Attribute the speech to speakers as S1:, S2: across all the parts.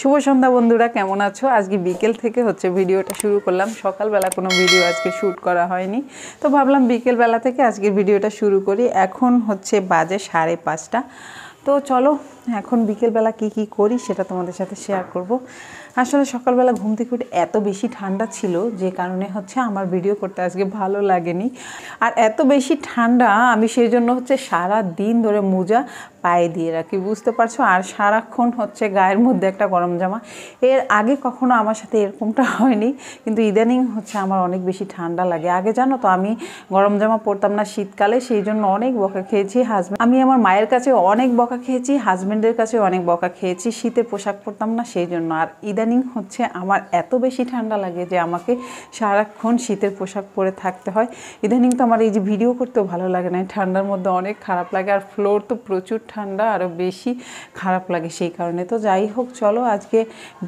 S1: শুভ সন্ধ্যা বন্ধুরা কেমন আছো আজকে বিকেল থেকে হচ্ছে ভিডিওটা শুরু করলাম সকালবেলা কোনো ভিডিও আজকে শ্যুট করা হয়নি তো ভাবলাম বিকেলবেলা থেকে আজকের ভিডিওটা শুরু করি এখন হচ্ছে বাজে সাড়ে পাঁচটা তো চলো এখন বিকেলবেলা কি কি করি সেটা তোমাদের সাথে শেয়ার করব আসলে সকালবেলা ঘুম থেকে উঠে এত বেশি ঠান্ডা ছিল যে কারণে হচ্ছে আমার ভিডিও করতে আজকে ভালো লাগেনি আর এত বেশি ঠান্ডা আমি সেই জন্য হচ্ছে সারা দিন ধরে মোজা পায়ে দিয়ে রাখি বুঝতে পারছো আর সারাক্ষণ হচ্ছে গায়ের মধ্যে একটা গরম জামা এর আগে কখনো আমার সাথে এরকমটা হয়নি কিন্তু ইদানিং হচ্ছে আমার অনেক বেশি ঠান্ডা লাগে আগে জানো তো আমি গরম জামা পরতাম না শীতকালে সেই জন্য অনেক বকা খেয়েছি হাজব্যান্ড আমি আমার মায়ের কাছে অনেক বকা খেয়েছি হাজব্যান্ডের কাছে অনেক বকা খেয়েছি শীতের পোশাক পরতাম না সেই জন্য আর ইদানিং ইদানিং হচ্ছে আমার এত বেশি ঠান্ডা লাগে যে আমাকে সারাক্ষণ শীতের পোশাক পরে থাকতে হয় ইদানিং তো আমার এই যে ভিডিও করতেও ভালো লাগে না ঠান্ডার মধ্যে অনেক খারাপ লাগে আর ফ্লোর তো প্রচুর ঠান্ডা আরও বেশি খারাপ লাগে সেই কারণে তো যাই হোক চলো আজকে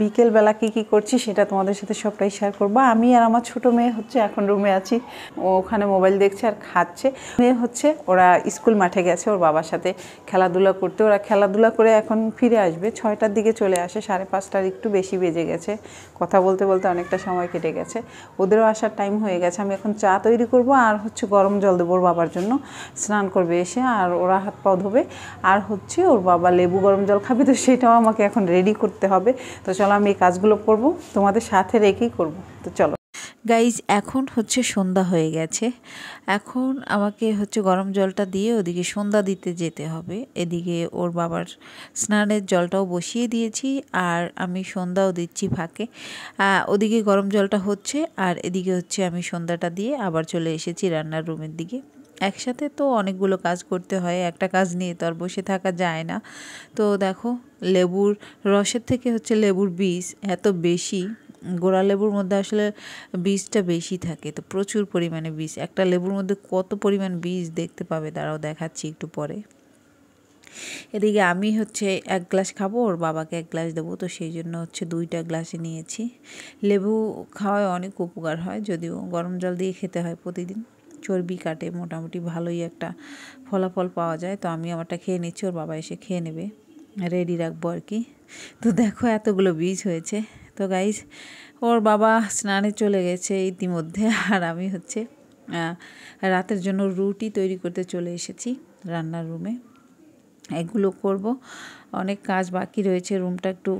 S1: বিকেলবেলা কী কী করছি সেটা তোমাদের সাথে সবটাই শেয়ার করবো আমি আর আমার ছোটো মেয়ে হচ্ছে এখন রুমে আছি ওখানে মোবাইল দেখছে আর খাচ্ছে মেয়ে হচ্ছে ওরা স্কুল মাঠে গেছে ওর বাবার সাথে খেলাধুলা করতে ওরা খেলাধুলা করে এখন ফিরে আসবে ছয়টার দিকে চলে আসে সাড়ে পাঁচটার একটু বেশি বেজে গেছে কথা বলতে বলতে অনেকটা সময় কেটে গেছে ওদেরও আসার টাইম হয়ে গেছে আমি এখন চা তৈরি করব আর হচ্ছে গরম জল দেবো ওর বাবার জন্য স্নান করবে এসে আর ওরা হাত পা ধোবে আর হচ্ছে ওর বাবা লেবু গরম জল খাবে তো সেটাও আমাকে এখন রেডি করতে হবে তো চলো আমি এই কাজগুলো করব তোমাদের সাথে রেখেই করব তো চলো গাইজ এখন হচ্ছে সন্ধ্যা হয়ে গেছে এখন আমাকে হচ্ছে গরম জলটা দিয়ে ওদিকে সন্ধ্যা দিতে যেতে হবে এদিকে ওর বাবার স্নানের জলটাও বসিয়ে দিয়েছি আর আমি সন্ধ্যাও দিচ্ছি ফাঁকে ওদিকে গরম জলটা হচ্ছে আর এদিকে হচ্ছে আমি সন্ধ্যাটা দিয়ে আবার চলে এসেছি রান্নার রুমের দিকে একসাথে তো অনেকগুলো কাজ করতে হয় একটা কাজ নিয়ে তো আর বসে থাকা যায় না তো দেখো লেবুর রসের থেকে হচ্ছে লেবুর বীজ এত বেশি গোড়া লেবুর মধ্যে আসলে বীজটা বেশি থাকে তো প্রচুর পরিমাণে বীজ একটা লেবুর মধ্যে কত পরিমাণ বীজ দেখতে পাবে তারাও দেখাচ্ছি একটু পরে এদিকে আমি হচ্ছে এক গ্লাস খাবো ওর বাবাকে এক গ্লাস দেবো তো সেই জন্য হচ্ছে দুইটা গ্লাসে নিয়েছি লেবু খাওয়ায় অনেক উপকার হয় যদিও গরম জল দিয়ে খেতে হয় প্রতিদিন চর্বি কাটে মোটামুটি ভালোই একটা ফলাফল পাওয়া যায় তো আমি আমারটা খেয়ে নিচ্ছি ওর বাবা এসে খেয়ে নেবে রেডি রাখবো আর কি তো দেখো এতগুলো বীজ হয়েছে তো গাইজ ওর বাবা স্নানে চলে গেছে ইতিমধ্যে আর আমি হচ্ছে রাতের জন্য রুটি তৈরি করতে চলে এসেছি রান্নার রুমে এগুলো করব অনেক কাজ বাকি রয়েছে রুমটা একটু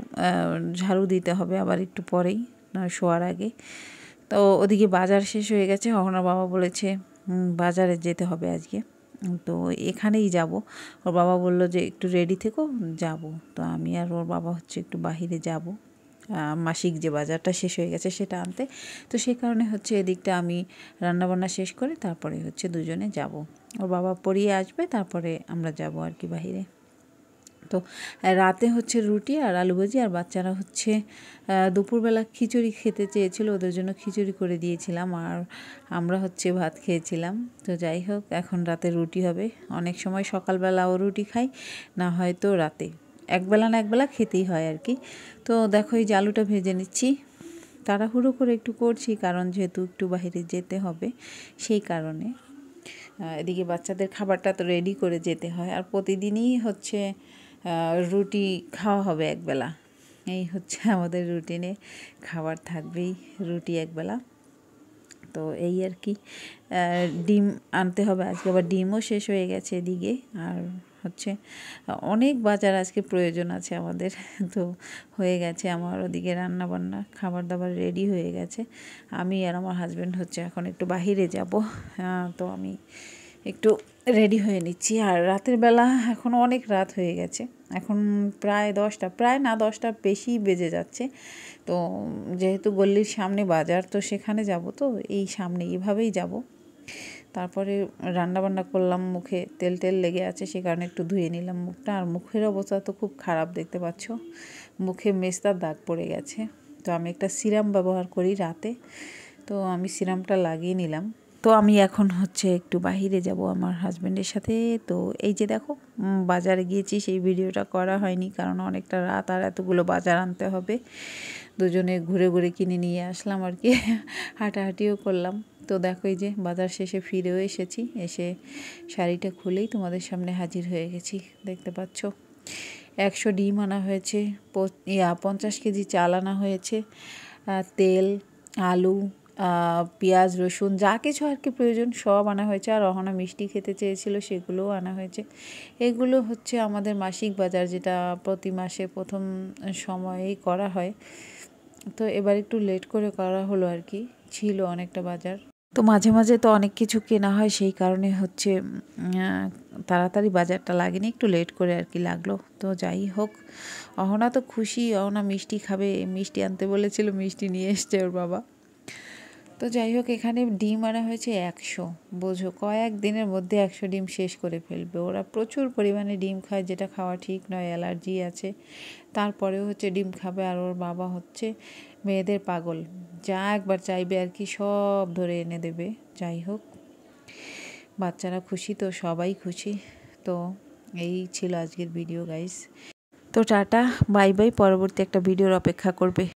S1: ঝাড়ু দিতে হবে আবার একটু পরেই শোয়ার আগে তো ওদিকে বাজার শেষ হয়ে গেছে ওনার বাবা বলেছে বাজারে যেতে হবে আজকে তো এখানেই যাব ওর বাবা বলল যে একটু রেডি থেকো যাব তো আমি আর ওর বাবা হচ্ছে একটু বাহিরে যাব মাসিক যে বাজারটা শেষ হয়ে গেছে সেটা আনতে তো সেই কারণে হচ্ছে এদিকটা আমি রান্নাবান্না শেষ করে তারপরে হচ্ছে দুজনে যাব ওর বাবা পড়িয়ে আসবে তারপরে আমরা যাব আর কি বাহিরে তো রাতে হচ্ছে রুটি আর আলু ভাজি আর বাচ্চারা হচ্ছে দুপুরবেলা খিচুড়ি খেতে চেয়েছিল ওদের জন্য খিচুড়ি করে দিয়েছিলাম আর আমরা হচ্ছে ভাত খেয়েছিলাম তো যাই হোক এখন রাতে রুটি হবে অনেক সময় সকালবেলাও রুটি খাই না হয়তো রাতে একবেলা না একবেলা খেতেই হয় আর কি তো দেখো এই জালুটা ভেজে নিচ্ছি তাড়াহুড়ো করে একটু করছি কারণ যেহেতু একটু বাহিরে যেতে হবে সেই কারণে এদিকে বাচ্চাদের খাবারটা তো রেডি করে যেতে হয় আর প্রতিদিনই হচ্ছে রুটি খাওয়া হবে একবেলা এই হচ্ছে আমাদের রুটিনে খাবার থাকবেই রুটি একবেলা তো এই আর কি ডিম আনতে হবে আজকে আবার ডিমও শেষ হয়ে গেছে এদিকে আর হচ্ছে অনেক বাজার আজকে প্রয়োজন আছে আমাদের তো হয়ে গেছে আমার ওদিকে রান্না বান্না খাবার দাবার রেডি হয়ে গেছে আমি আর আমার হাজব্যান্ড হচ্ছে এখন একটু বাহিরে যাব তো আমি একটু রেডি হয়ে নিচ্ছি আর রাতের বেলা এখন অনেক রাত হয়ে গেছে এখন প্রায় দশটা প্রায় না দশটা বেশি বেজে যাচ্ছে তো যেহেতু গল্লির সামনে বাজার তো সেখানে যাব তো এই সামনে এভাবেই যাব তারপরে রান্নাবান্না করলাম মুখে তেল টেল লেগে আছে সে কারণে একটু ধুয়ে নিলাম মুখটা আর মুখের অবস্থা তো খুব খারাপ দেখতে পাচ্ছ মুখে মেস্তার দাগ পড়ে গেছে তো আমি একটা সিরাম ব্যবহার করি রাতে তো আমি সিরামটা লাগিয়ে নিলাম তো আমি এখন হচ্ছে একটু বাহিরে যাব আমার হাজব্যান্ডের সাথে তো এই যে দেখো বাজারে গিয়েছি সেই ভিডিওটা করা হয়নি কারণ অনেকটা রাত আর এতগুলো বাজার আনতে হবে দুজনে ঘুরে ঘুরে কিনে নিয়ে আসলাম আর কি হাঁটাহাঁটিও করলাম তো দেখো এই যে বাজার শেষে ফিরেও এসেছি এসে শাড়িটা খুলেই তোমাদের সামনে হাজির হয়ে গেছি দেখতে পাচ্ছ একশো ডিম আনা হয়েছে পঞ্চাশ কেজি চাল আনা হয়েছে তেল আলু পেঁয়াজ রসুন যা কিছু আর কি প্রয়োজন সব আনা হয়েছে আর অহনা মিষ্টি খেতে চেয়েছিল সেগুলোও আনা হয়েছে এগুলো হচ্ছে আমাদের মাসিক বাজার যেটা প্রতি মাসে প্রথম সময়েই করা হয় তো এবার একটু লেট করে করা হলো আর কি ছিল অনেকটা বাজার তো মাঝে মাঝে তো অনেক কিছু কেনা হয় সেই কারণে হচ্ছে তাড়াতাড়ি বাজারটা লাগেনি একটু লেট করে আর কি লাগলো তো যাই হোক অহনা তো খুশি অহনা মিষ্টি খাবে মিষ্টি আনতে বলেছিল মিষ্টি নিয়ে এসছে ওর বাবা তো যাই হোক এখানে ডিম আনা হয়েছে একশো বোঝো কয়েক দিনের মধ্যে একশো ডিম শেষ করে ফেলবে ওরা প্রচুর পরিমাণে ডিম খায় যেটা খাওয়া ঠিক নয় অ্যালার্জি আছে তারপরেও হচ্ছে ডিম খাবে আর ওর বাবা হচ্ছে মেয়েদের পাগল যা একবার চাইবে আর কি সব ধরে এনে দেবে যাই হোক বাচ্চারা খুশি তো সবাই খুশি তো এই ছিল আজকের ভিডিও গাইস তো টাটা বাই বাই পরবর্তী একটা ভিডিওর অপেক্ষা করবে